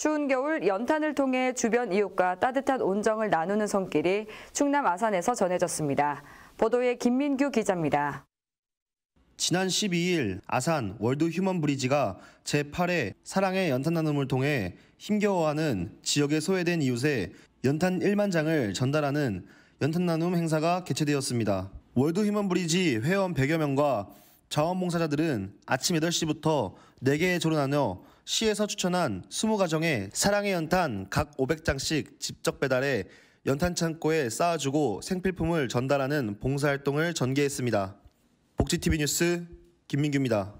추운 겨울 연탄을 통해 주변 이웃과 따뜻한 온정을 나누는 손길이 충남 아산에서 전해졌습니다. 보도에 김민규 기자입니다. 지난 12일 아산 월드 휴먼 브리지가 제8회 사랑의 연탄 나눔을 통해 힘겨워하는 지역에 소외된 이웃에 연탄 1만 장을 전달하는 연탄 나눔 행사가 개최되었습니다. 월드 휴먼 브리지 회원 100여 명과 자원봉사자들은 아침 8시부터 4개의 조로 나뉘어 시에서 추천한 20가정에 사랑의 연탄 각 500장씩 직접 배달해 연탄 창고에 쌓아주고 생필품을 전달하는 봉사활동을 전개했습니다. 복지TV 뉴스 김민규입니다.